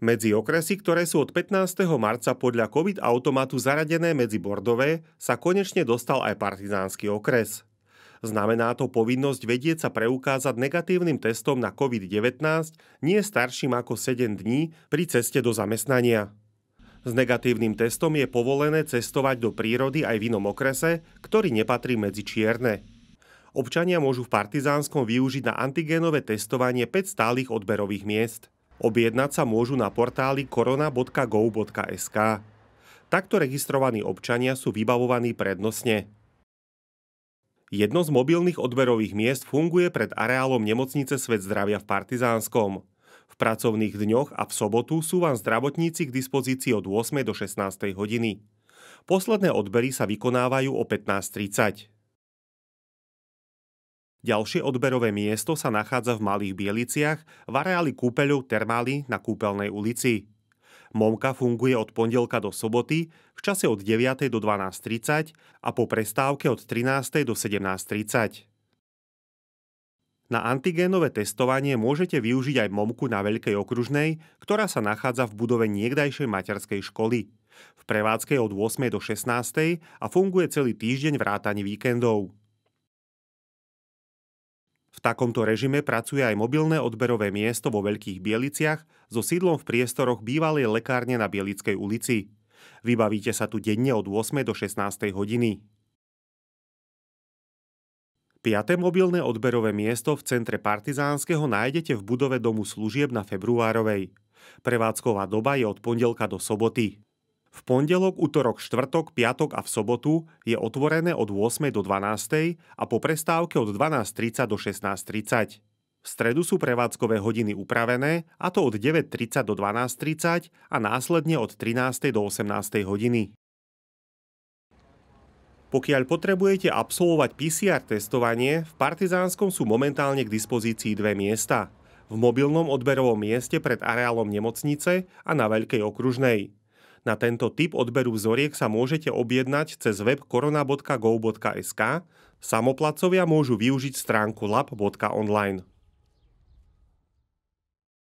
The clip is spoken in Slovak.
Medzi okresy, ktoré sú od 15. marca podľa COVID-automatu zaradené medzi bordové, sa konečne dostal aj partizánsky okres. Znamená to povinnosť vedieť sa preukázať negatívnym testom na COVID-19 nie starším ako 7 dní pri ceste do zamestnania. S negatívnym testom je povolené cestovať do prírody aj v inom okrese, ktorý nepatrí medzi čierne. Občania môžu v Partizánskom využiť na antigénové testovanie 5 stálych odberových miest. Objednať sa môžu na portáli korona.gov.sk. Takto registrovaní občania sú vybavovaní prednostne. Jedno z mobilných odberových miest funguje pred areálom nemocnice Svet zdravia v Partizánskom. V pracovných dňoch a v sobotu sú vám zdravotníci k dispozícii od 8. do 16. hodiny. Posledné odbery sa vykonávajú o 15.30. Ďalšie odberové miesto sa nachádza v Malých Bieliciach v areáli kúpeľov Termály na Kúpeľnej ulici. Momka funguje od pondelka do soboty v čase od 9. do 12.30 a po prestávke od 13. do 17.30. Na antigénové testovanie môžete využiť aj momku na Veľkej okružnej, ktorá sa nachádza v budove niekdajšej materskej školy. V prevádzke od 8. do 16. a funguje celý týždeň vrátane víkendov. V takomto režime pracuje aj mobilné odberové miesto vo Veľkých Bieliciach so sídlom v priestoroch bývalej lekárne na Bielickej ulici. Vybavíte sa tu denne od 8 do 16 hodiny. Piaté mobilné odberové miesto v centre Partizánskeho nájdete v budove Domu služieb na Februárovej. Prevádzková doba je od pondelka do soboty. V pondelok, útorok, štvrtok, piatok a v sobotu je otvorené od 8. do 12. a po prestávke od 12.30 do 16.30. V stredu sú prevádzkové hodiny upravené, a to od 9.30 do 12.30 a následne od 13. do 18. hodiny. Pokiaľ potrebujete absolvovať PCR testovanie, v Partizánskom sú momentálne k dispozícii dve miesta. V mobilnom odberovom mieste pred areálom nemocnice a na Veľkej okružnej. Na tento typ odberu vzoriek sa môžete objednať cez web korona.go.sk. Samoplacovia môžu využiť stránku lab.online.